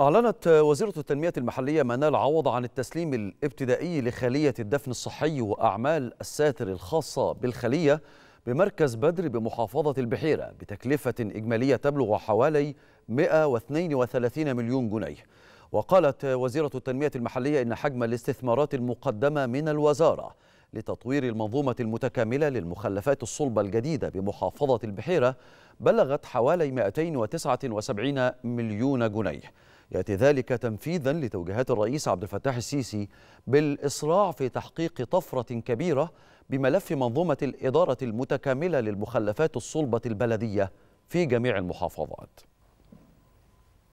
أعلنت وزيرة التنمية المحلية منال عوض عن التسليم الابتدائي لخلية الدفن الصحي وأعمال الساتر الخاصة بالخلية بمركز بدر بمحافظة البحيرة بتكلفة إجمالية تبلغ حوالي 132 مليون جنيه وقالت وزيرة التنمية المحلية إن حجم الاستثمارات المقدمة من الوزارة لتطوير المنظومة المتكاملة للمخلفات الصلبة الجديدة بمحافظة البحيرة بلغت حوالي 279 مليون جنيه يأتي ذلك تنفيذا لتوجيهات الرئيس عبد الفتاح السيسي بالإسراع في تحقيق طفرة كبيرة بملف منظومة الإدارة المتكاملة للمخلفات الصلبة البلدية في جميع المحافظات